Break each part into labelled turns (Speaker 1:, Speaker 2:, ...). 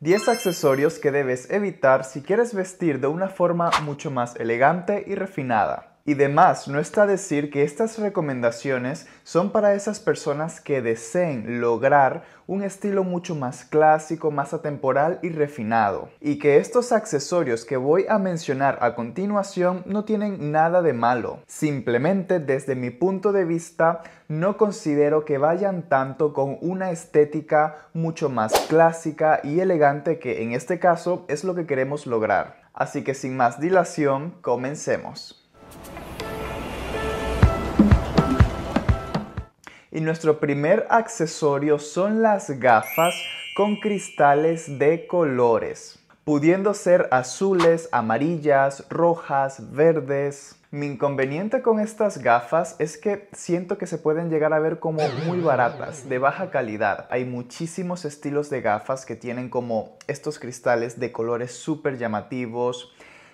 Speaker 1: 10 accesorios que debes evitar si quieres vestir de una forma mucho más elegante y refinada. Y demás, no está decir que estas recomendaciones son para esas personas que deseen lograr un estilo mucho más clásico, más atemporal y refinado. Y que estos accesorios que voy a mencionar a continuación no tienen nada de malo. Simplemente desde mi punto de vista no considero que vayan tanto con una estética mucho más clásica y elegante que en este caso es lo que queremos lograr. Así que sin más dilación, comencemos. Y nuestro primer accesorio son las gafas con cristales de colores, pudiendo ser azules, amarillas, rojas, verdes. Mi inconveniente con estas gafas es que siento que se pueden llegar a ver como muy baratas, de baja calidad. Hay muchísimos estilos de gafas que tienen como estos cristales de colores súper llamativos,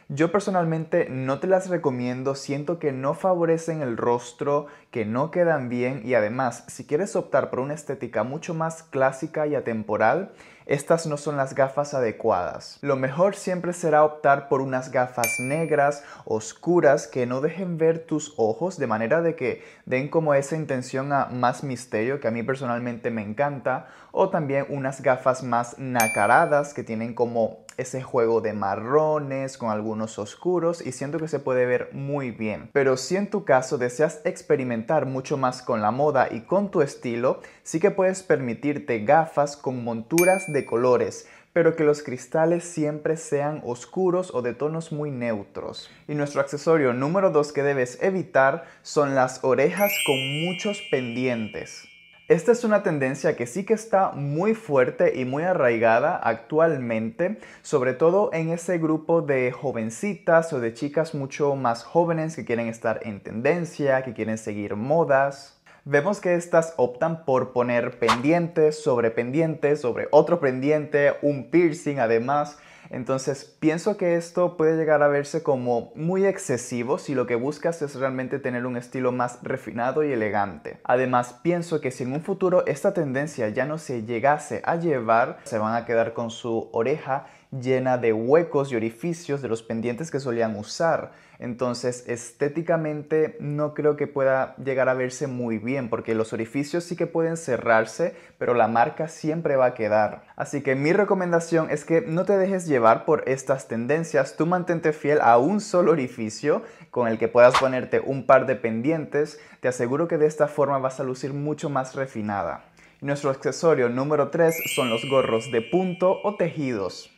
Speaker 1: yo personalmente no te las recomiendo, siento que no favorecen el rostro, que no quedan bien y además, si quieres optar por una estética mucho más clásica y atemporal, estas no son las gafas adecuadas. Lo mejor siempre será optar por unas gafas negras, oscuras, que no dejen ver tus ojos, de manera de que den como esa intención a más misterio, que a mí personalmente me encanta, o también unas gafas más nacaradas, que tienen como ese juego de marrones con algunos oscuros y siento que se puede ver muy bien. Pero si en tu caso deseas experimentar mucho más con la moda y con tu estilo, sí que puedes permitirte gafas con monturas de colores pero que los cristales siempre sean oscuros o de tonos muy neutros. Y nuestro accesorio número 2 que debes evitar son las orejas con muchos pendientes. Esta es una tendencia que sí que está muy fuerte y muy arraigada actualmente, sobre todo en ese grupo de jovencitas o de chicas mucho más jóvenes que quieren estar en tendencia, que quieren seguir modas. Vemos que estas optan por poner pendientes sobre pendientes sobre otro pendiente, un piercing además, entonces pienso que esto puede llegar a verse como muy excesivo si lo que buscas es realmente tener un estilo más refinado y elegante. Además pienso que si en un futuro esta tendencia ya no se llegase a llevar, se van a quedar con su oreja llena de huecos y orificios de los pendientes que solían usar. Entonces estéticamente no creo que pueda llegar a verse muy bien porque los orificios sí que pueden cerrarse, pero la marca siempre va a quedar. Así que mi recomendación es que no te dejes llevar por estas tendencias, tú mantente fiel a un solo orificio con el que puedas ponerte un par de pendientes, te aseguro que de esta forma vas a lucir mucho más refinada. Nuestro accesorio número 3 son los gorros de punto o tejidos.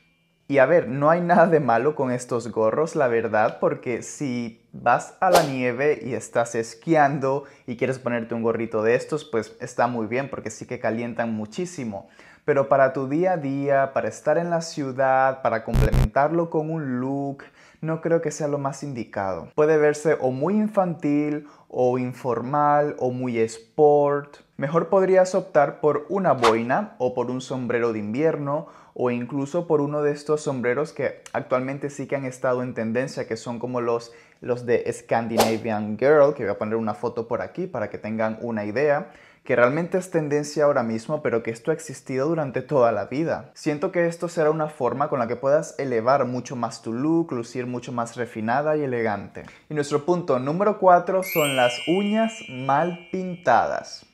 Speaker 1: Y a ver, no hay nada de malo con estos gorros, la verdad, porque si vas a la nieve y estás esquiando y quieres ponerte un gorrito de estos, pues está muy bien porque sí que calientan muchísimo. Pero para tu día a día, para estar en la ciudad, para complementarlo con un look, no creo que sea lo más indicado. Puede verse o muy infantil o informal o muy sport. Mejor podrías optar por una boina o por un sombrero de invierno o incluso por uno de estos sombreros que actualmente sí que han estado en tendencia, que son como los, los de Scandinavian Girl, que voy a poner una foto por aquí para que tengan una idea que realmente es tendencia ahora mismo, pero que esto ha existido durante toda la vida. Siento que esto será una forma con la que puedas elevar mucho más tu look, lucir mucho más refinada y elegante. Y nuestro punto número 4 son las uñas mal pintadas.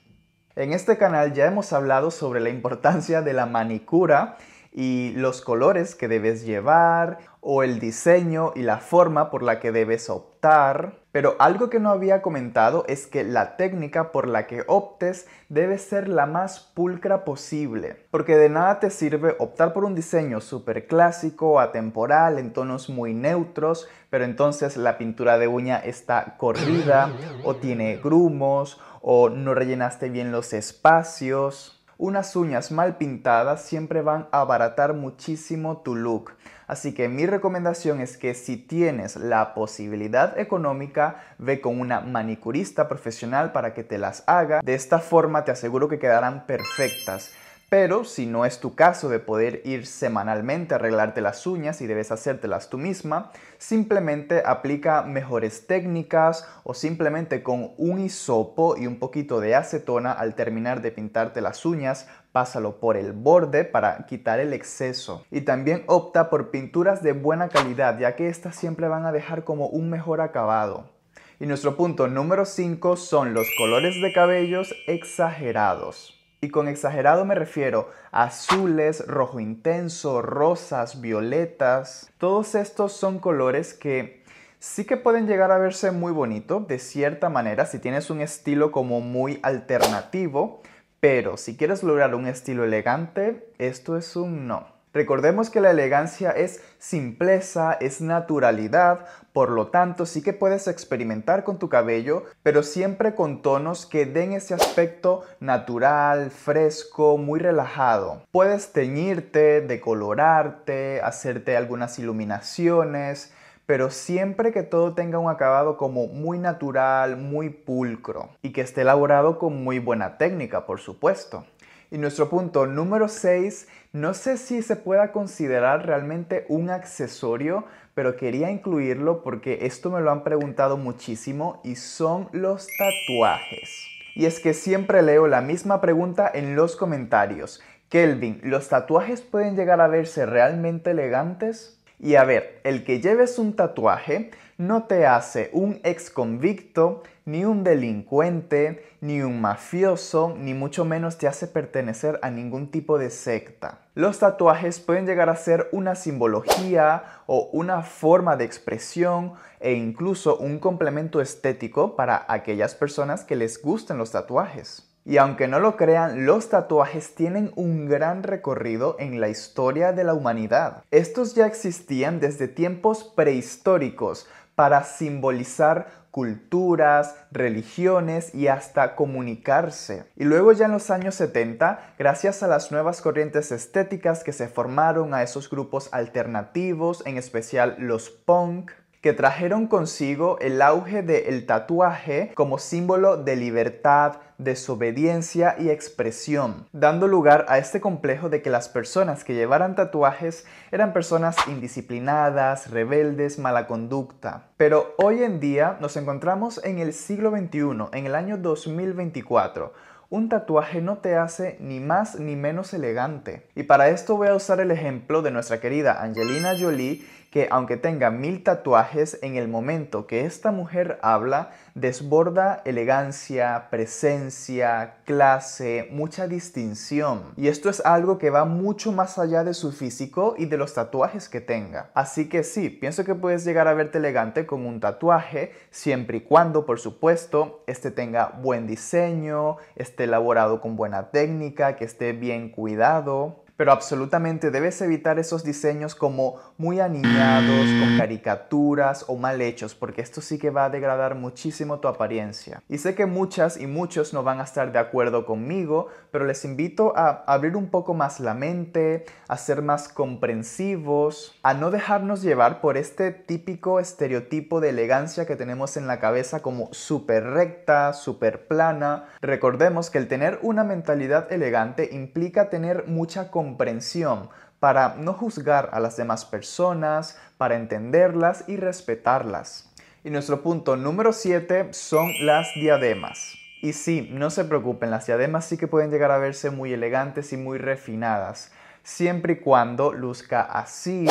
Speaker 1: En este canal ya hemos hablado sobre la importancia de la manicura y los colores que debes llevar o el diseño y la forma por la que debes optar. Pero algo que no había comentado es que la técnica por la que optes debe ser la más pulcra posible, porque de nada te sirve optar por un diseño súper clásico, atemporal, en tonos muy neutros, pero entonces la pintura de uña está corrida o tiene grumos o no rellenaste bien los espacios unas uñas mal pintadas siempre van a abaratar muchísimo tu look. Así que mi recomendación es que si tienes la posibilidad económica, ve con una manicurista profesional para que te las haga. De esta forma te aseguro que quedarán perfectas. Pero si no es tu caso de poder ir semanalmente a arreglarte las uñas y debes hacértelas tú misma, simplemente aplica mejores técnicas o simplemente con un hisopo y un poquito de acetona al terminar de pintarte las uñas, pásalo por el borde para quitar el exceso. Y también opta por pinturas de buena calidad, ya que estas siempre van a dejar como un mejor acabado. Y nuestro punto número 5 son los colores de cabellos exagerados. Y con exagerado me refiero a azules, rojo intenso, rosas, violetas. Todos estos son colores que sí que pueden llegar a verse muy bonito de cierta manera si tienes un estilo como muy alternativo, pero si quieres lograr un estilo elegante, esto es un no. Recordemos que la elegancia es simpleza, es naturalidad, por lo tanto sí que puedes experimentar con tu cabello, pero siempre con tonos que den ese aspecto natural, fresco, muy relajado. Puedes teñirte, decolorarte, hacerte algunas iluminaciones, pero siempre que todo tenga un acabado como muy natural, muy pulcro y que esté elaborado con muy buena técnica, por supuesto. Y nuestro punto número 6, no sé si se pueda considerar realmente un accesorio, pero quería incluirlo porque esto me lo han preguntado muchísimo y son los tatuajes. Y es que siempre leo la misma pregunta en los comentarios. Kelvin, ¿los tatuajes pueden llegar a verse realmente elegantes? Y a ver, el que lleves un tatuaje no te hace un ex convicto, ni un delincuente, ni un mafioso, ni mucho menos te hace pertenecer a ningún tipo de secta. Los tatuajes pueden llegar a ser una simbología o una forma de expresión e incluso un complemento estético para aquellas personas que les gusten los tatuajes. Y aunque no lo crean, los tatuajes tienen un gran recorrido en la historia de la humanidad. Estos ya existían desde tiempos prehistóricos, para simbolizar culturas, religiones y hasta comunicarse. Y luego ya en los años 70, gracias a las nuevas corrientes estéticas que se formaron a esos grupos alternativos, en especial los punk, que trajeron consigo el auge del tatuaje como símbolo de libertad, desobediencia y expresión, dando lugar a este complejo de que las personas que llevaran tatuajes eran personas indisciplinadas, rebeldes, mala conducta. Pero hoy en día nos encontramos en el siglo XXI, en el año 2024 un tatuaje no te hace ni más ni menos elegante. Y para esto voy a usar el ejemplo de nuestra querida Angelina Jolie, que aunque tenga mil tatuajes, en el momento que esta mujer habla, desborda elegancia, presencia, clase, mucha distinción. Y esto es algo que va mucho más allá de su físico y de los tatuajes que tenga. Así que sí, pienso que puedes llegar a verte elegante con un tatuaje, siempre y cuando, por supuesto, este tenga buen diseño, esté elaborado con buena técnica, que esté bien cuidado pero absolutamente debes evitar esos diseños como muy aniñados, con caricaturas o mal hechos, porque esto sí que va a degradar muchísimo tu apariencia. Y sé que muchas y muchos no van a estar de acuerdo conmigo, pero les invito a abrir un poco más la mente, a ser más comprensivos, a no dejarnos llevar por este típico estereotipo de elegancia que tenemos en la cabeza como súper recta, súper plana. Recordemos que el tener una mentalidad elegante implica tener mucha confianza comprensión para no juzgar a las demás personas, para entenderlas y respetarlas. Y nuestro punto número 7 son las diademas. Y sí, no se preocupen, las diademas sí que pueden llegar a verse muy elegantes y muy refinadas, siempre y cuando luzca así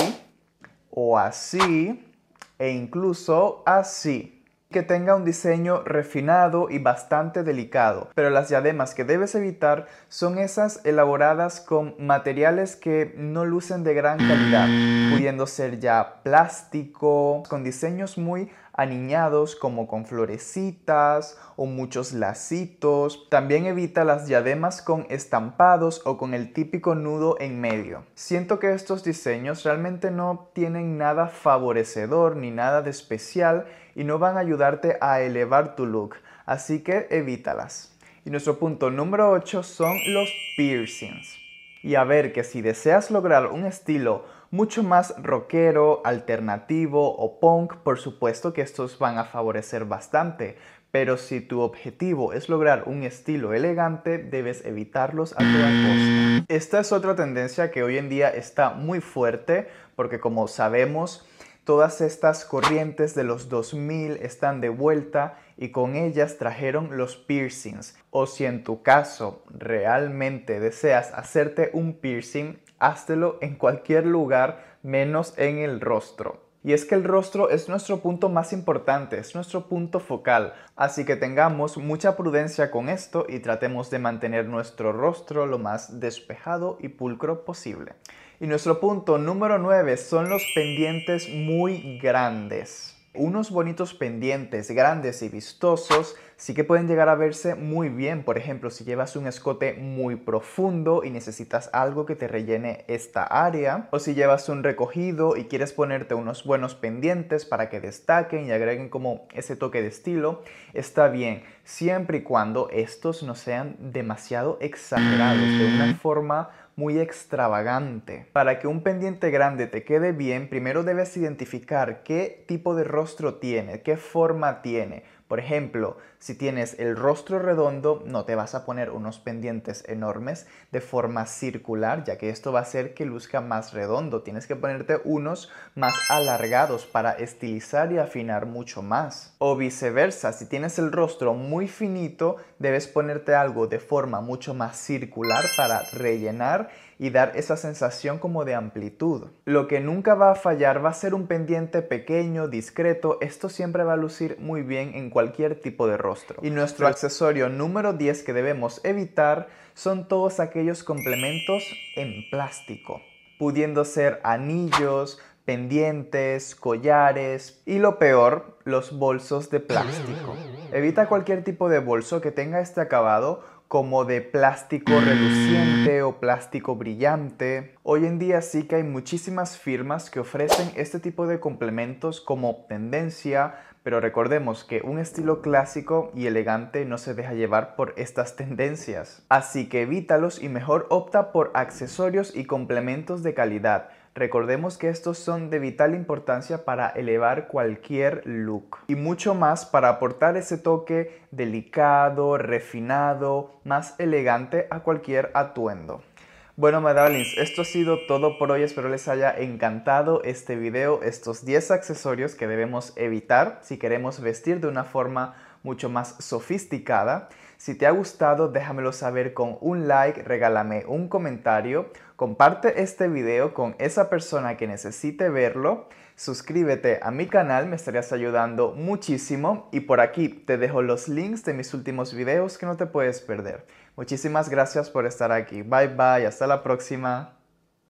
Speaker 1: o así e incluso así que tenga un diseño refinado y bastante delicado, pero las diademas que debes evitar son esas elaboradas con materiales que no lucen de gran calidad, pudiendo ser ya plástico, con diseños muy aniñados como con florecitas o muchos lacitos. También evita las diademas con estampados o con el típico nudo en medio. Siento que estos diseños realmente no tienen nada favorecedor ni nada de especial y no van a ayudarte a elevar tu look, así que evítalas. Y nuestro punto número 8 son los piercings. Y a ver que si deseas lograr un estilo mucho más rockero, alternativo o punk, por supuesto que estos van a favorecer bastante, pero si tu objetivo es lograr un estilo elegante, debes evitarlos a toda costa. Esta es otra tendencia que hoy en día está muy fuerte, porque como sabemos, todas estas corrientes de los 2000 están de vuelta y con ellas trajeron los piercings. O si en tu caso realmente deseas hacerte un piercing, háztelo en cualquier lugar menos en el rostro. Y es que el rostro es nuestro punto más importante, es nuestro punto focal, así que tengamos mucha prudencia con esto y tratemos de mantener nuestro rostro lo más despejado y pulcro posible. Y nuestro punto número 9 son los pendientes muy grandes. Unos bonitos pendientes grandes y vistosos sí que pueden llegar a verse muy bien, por ejemplo, si llevas un escote muy profundo y necesitas algo que te rellene esta área, o si llevas un recogido y quieres ponerte unos buenos pendientes para que destaquen y agreguen como ese toque de estilo, está bien, siempre y cuando estos no sean demasiado exagerados, de una forma muy extravagante. Para que un pendiente grande te quede bien, primero debes identificar qué tipo de rostro tiene, qué forma tiene. Por ejemplo, si tienes el rostro redondo, no te vas a poner unos pendientes enormes de forma circular, ya que esto va a hacer que luzca más redondo. Tienes que ponerte unos más alargados para estilizar y afinar mucho más. O viceversa, si tienes el rostro muy finito, debes ponerte algo de forma mucho más circular para rellenar y dar esa sensación como de amplitud. Lo que nunca va a fallar va a ser un pendiente pequeño, discreto. Esto siempre va a lucir muy bien en cualquier tipo de rostro y nuestro accesorio número 10 que debemos evitar son todos aquellos complementos en plástico, pudiendo ser anillos, pendientes, collares y lo peor, los bolsos de plástico. Evita cualquier tipo de bolso que tenga este acabado como de plástico reluciente o plástico brillante. Hoy en día sí que hay muchísimas firmas que ofrecen este tipo de complementos como tendencia pero recordemos que un estilo clásico y elegante no se deja llevar por estas tendencias. Así que evítalos y mejor opta por accesorios y complementos de calidad. Recordemos que estos son de vital importancia para elevar cualquier look y mucho más para aportar ese toque delicado, refinado, más elegante a cualquier atuendo. Bueno, my esto ha sido todo por hoy. Espero les haya encantado este video, estos 10 accesorios que debemos evitar si queremos vestir de una forma mucho más sofisticada. Si te ha gustado, déjamelo saber con un like, regálame un comentario, comparte este video con esa persona que necesite verlo, suscríbete a mi canal, me estarías ayudando muchísimo y por aquí te dejo los links de mis últimos videos que no te puedes perder. Muchísimas gracias por estar aquí. Bye bye, hasta la próxima.